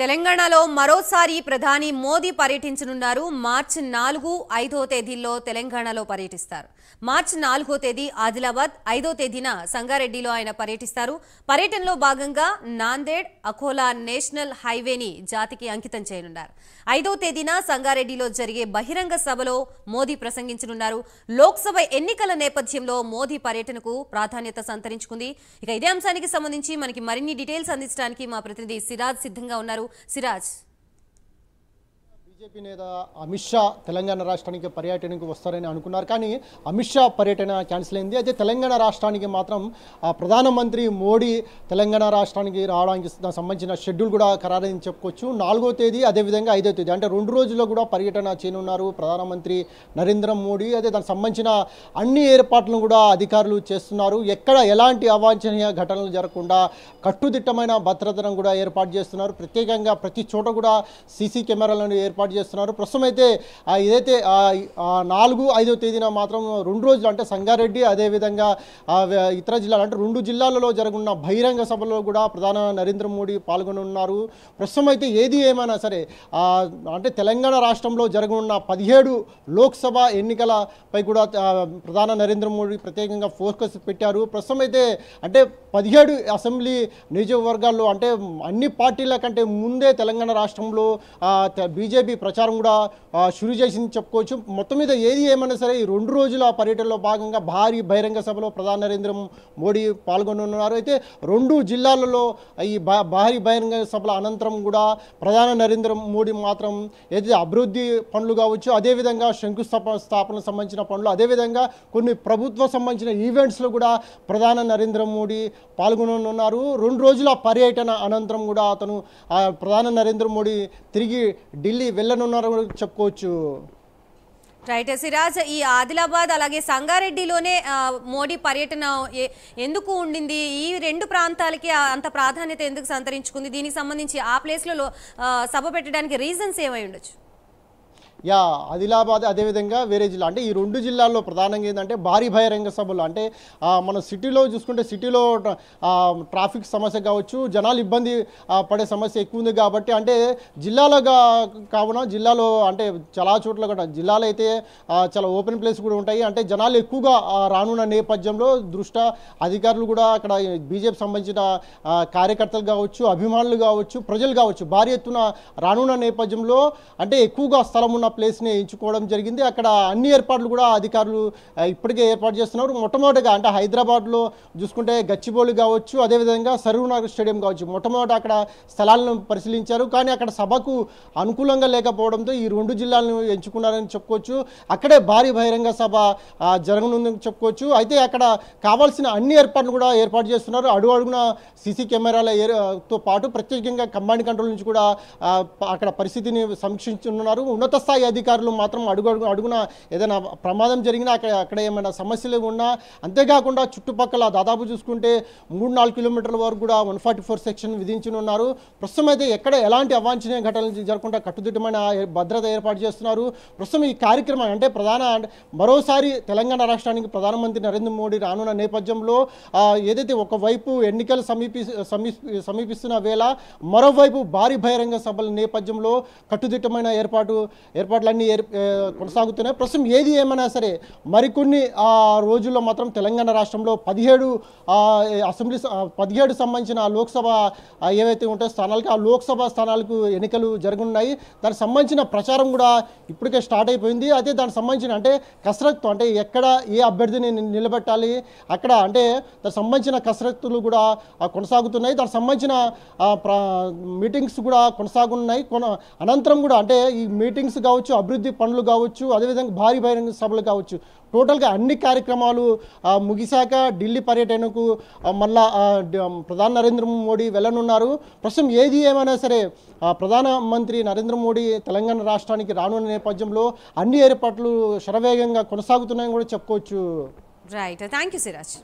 తెలంగాణలో మరోసారి ప్రధాని మోదీ పర్యటించనున్నారు మార్చి నాలుగు ఐదో తేదీల్లో తెలంగాణలో పర్యటిస్తారు మార్చి నాలుగో తేదీ ఆదిలాబాద్ ఐదో తేదీన సంగారెడ్డిలో ఆయన పర్యటిస్తారు పర్యటనలో భాగంగా నాందేడ్ అకోలా నేషనల్ హైవేని జాతికి అంకితం చేయనున్నారు ఐదో తేదీన సంగారెడ్డిలో జరిగే బహిరంగ సభలో మోదీ ప్రసంగించనున్నారు లోక్సభ ఎన్నికల నేపథ్యంలో మోదీ పర్యటనకు ప్రాధాన్యత సంతరించుకుంది ఇక ఇదే అంశానికి సంబంధించి మనకి మరిన్ని డీటెయిల్స్ అందించడానికి మా ప్రతినిధి సిరాజ్ సిద్ధంగా ఉన్నారు సిరాజ్ బీజేపీ నేత అమిత్ షా తెలంగాణ రాష్ట్రానికి పర్యటనకు వస్తారని అనుకున్నారు కానీ అమిత్ షా పర్యటన క్యాన్సిల్ అయింది అయితే తెలంగాణ రాష్ట్రానికి మాత్రం ప్రధానమంత్రి మోడీ తెలంగాణ రాష్ట్రానికి రావడానికి సంబంధించిన షెడ్యూల్ కూడా ఖరారని చెప్పుకోవచ్చు నాలుగో తేదీ అదేవిధంగా ఐదో తేదీ అంటే రెండు రోజుల్లో కూడా పర్యటన చేయనున్నారు ప్రధానమంత్రి నరేంద్ర మోడీ అదే దానికి సంబంధించిన అన్ని ఏర్పాట్లను కూడా అధికారులు చేస్తున్నారు ఎక్కడ ఎలాంటి అవాంఛనీయ ఘటనలు జరగకుండా కట్టుదిట్టమైన భద్రతను కూడా ఏర్పాటు చేస్తున్నారు ప్రత్యేకంగా ప్రతి చోట కూడా సీసీ కెమెరాలను ఏర్పాటు ఏర్పాటు చేస్తున్నారు ప్రస్తుతం అయితే ఇదైతే నాలుగు ఐదో తేదీన మాత్రం రెండు రోజులు అంటే సంగారెడ్డి అదేవిధంగా ఇతర జిల్లాలు అంటే రెండు జిల్లాలలో జరగనున్న బహిరంగ సభలో కూడా ప్రధాన నరేంద్ర మోడీ పాల్గొనున్నారు ప్రస్తుతం అయితే ఏది ఏమైనా సరే అంటే తెలంగాణ రాష్ట్రంలో జరగనున్న పదిహేడు లోక్సభ ఎన్నికలపై కూడా ప్రధాన నరేంద్ర మోడీ ప్రత్యేకంగా ఫోకస్ పెట్టారు ప్రస్తుతం అయితే అంటే పదిహేడు అసెంబ్లీ నియోజకవర్గాల్లో అంటే అన్ని పార్టీల కంటే ముందే తెలంగాణ రాష్ట్రంలో బీజేపీ ప్రచారం కూడా షురు చేసింది చెప్పుకోవచ్చు మొత్తం మీద ఏది ఏమైనా సరే ఈ రెండు రోజుల పర్యటనలో భాగంగా భారీ బహిరంగ సభలో ప్రధాని నరేంద్ర మోడీ పాల్గొనున్నారు అయితే రెండు జిల్లాలలో ఈ భారీ బహిరంగ సభల అనంతరం కూడా ప్రధాని నరేంద్ర మోడీ మాత్రం ఏదైతే అభివృద్ధి పనులు కావచ్చు అదేవిధంగా శంకుస్థాప స్థాపనకు సంబంధించిన పనులు అదేవిధంగా కొన్ని ప్రభుత్వ సంబంధించిన ఈవెంట్స్లో కూడా ప్రధాని నరేంద్ర మోడీ పాల్గొననున్నారు రెండు రోజుల పర్యటన అనంతరం కూడా అతను ప్రధాని నరేంద్ర మోడీ తిరిగి ఢిల్లీ వెళ్ళ వెళ్ళనున్నారు చెప్పుకోవచ్చు రైట్ సిరాజ్ ఈ ఆదిలాబాద్ అలాగే సంగారెడ్డిలోనే మోడీ పర్యటన ఎందుకు ఉండింది ఈ రెండు ప్రాంతాలకి అంత ప్రాధాన్యత ఎందుకు సంతరించుకుంది దీనికి సంబంధించి ఆ ప్లేస్లో సభ పెట్టడానికి రీజన్స్ ఏమై ఉండొచ్చు యా ఆదిలాబాద్ అదేవిధంగా వేరే జిల్లా అంటే ఈ రెండు జిల్లాల్లో ప్రధానంగా ఏంటంటే భారీ బహిరంగ సభలు అంటే మన సిటీలో చూసుకుంటే సిటీలో ట్రాఫిక్ సమస్య కావచ్చు జనాలు ఇబ్బంది పడే సమస్య ఎక్కువ ఉంది కాబట్టి అంటే జిల్లాలో కావున జిల్లాలో అంటే చాలా చోట్ల కూడా జిల్లాలో అయితే చాలా ఓపెన్ ప్లేస్ కూడా ఉంటాయి అంటే జనాలు ఎక్కువగా రానున్న నేపథ్యంలో దృష్ట అధికారులు కూడా అక్కడ బీజేపీ సంబంధించిన కార్యకర్తలు కావచ్చు అభిమానులు కావచ్చు ప్రజలు కావచ్చు భారీ ఎత్తున రానున్న నేపథ్యంలో అంటే ఎక్కువగా స్థలం ఉన్న ఆ ప్లేస్ని ఎంచుకోవడం జరిగింది అక్కడ అన్ని ఏర్పాట్లు కూడా అధికారులు ఇప్పటికే ఏర్పాటు చేస్తున్నారు మొట్టమొదటిగా అంటే హైదరాబాద్లో చూసుకుంటే గచ్చిబౌలి కావచ్చు అదేవిధంగా సరూనగర్ స్టేడియం కావచ్చు మొట్టమొదట అక్కడ స్థలాలను పరిశీలించారు కానీ అక్కడ సభకు అనుకూలంగా లేకపోవడంతో ఈ రెండు జిల్లాలను ఎంచుకున్నారని చెప్పుకోవచ్చు అక్కడే భారీ బహిరంగ సభ జరగనుందని చెప్పుకోవచ్చు అయితే అక్కడ కావాల్సిన అన్ని ఏర్పాట్లు కూడా ఏర్పాటు చేస్తున్నారు అడుగు అడుగున సీసీ కెమెరాల తో పాటు ప్రత్యేకంగా కమాండ్ కంట్రోల్ నుంచి కూడా అక్కడ పరిస్థితిని సమీక్షించనున్నారు ఉన్నత స్థాయి స్థాయి అధికారులు మాత్రం అడుగు అడుగు అడుగున ఏదైనా ప్రమాదం జరిగినా అక్కడ అక్కడ ఏమైనా సమస్యలు ఉన్నా అంతేకాకుండా చుట్టుపక్కల దాదాపు చూసుకుంటే మూడు నాలుగు కిలోమీటర్ల వరకు కూడా వన్ ఫార్టీ ఫోర్ సెక్షన్ ఉన్నారు ప్రస్తుతం అయితే ఎక్కడ ఎలాంటి అవాంఛనీయ ఘటనలు జరగకుండా కట్టుదిట్టమైన భద్రత ఏర్పాటు చేస్తున్నారు ప్రస్తుతం ఈ కార్యక్రమం అంటే ప్రధాన మరోసారి తెలంగాణ రాష్ట్రానికి ప్రధానమంత్రి నరేంద్ర మోడీ రానున్న నేపథ్యంలో ఏదైతే ఒకవైపు ఎన్నికలు సమీపి సమీ సమీపిస్తున్న వేళ మరోవైపు భారీ బహిరంగ సభల నేపథ్యంలో కట్టుదిట్టమైన ఏర్పాటు ఏర్పాట్లన్నీ ఏర్ కొనసాగుతున్నాయి ప్రస్తుతం ఏది ఏమైనా సరే మరికొన్ని రోజుల్లో మాత్రం తెలంగాణ రాష్ట్రంలో పదిహేడు అసెంబ్లీ పదిహేడు సంబంధించిన లోక్సభ ఏవైతే ఉంటాయో స్థానాలకు ఆ లోక్సభ స్థానాలకు ఎన్నికలు జరగనున్నాయి దానికి సంబంధించిన ప్రచారం కూడా ఇప్పటికే స్టార్ట్ అయిపోయింది అయితే దానికి సంబంధించిన అంటే కసరత్తు అంటే ఎక్కడ ఏ అభ్యర్థిని నిలబెట్టాలి అక్కడ అంటే దానికి సంబంధించిన కసరత్తులు కూడా కొనసాగుతున్నాయి దానికి సంబంధించిన మీటింగ్స్ కూడా కొనసాగున్నాయి అనంతరం కూడా అంటే ఈ మీటింగ్స్ కావచ్చు కావచ్చు అభివృద్ధి పనులు కావచ్చు అదేవిధంగా భారీ బహిరంగ సభలు కావచ్చు టోటల్గా అన్ని కార్యక్రమాలు ముగిశాక ఢిల్లీ పర్యటనకు మళ్ళా ప్రధాని నరేంద్ర మోడీ వెళ్ళనున్నారు ప్రస్తుతం ఏది ఏమైనా సరే ప్రధానమంత్రి నరేంద్ర మోడీ తెలంగాణ రాష్ట్రానికి రానున్న నేపథ్యంలో అన్ని ఏర్పాట్లు శరవేగంగా కొనసాగుతున్నాయని కూడా చెప్పుకోవచ్చు రైట్ థ్యాంక్ యూ సిరాజ్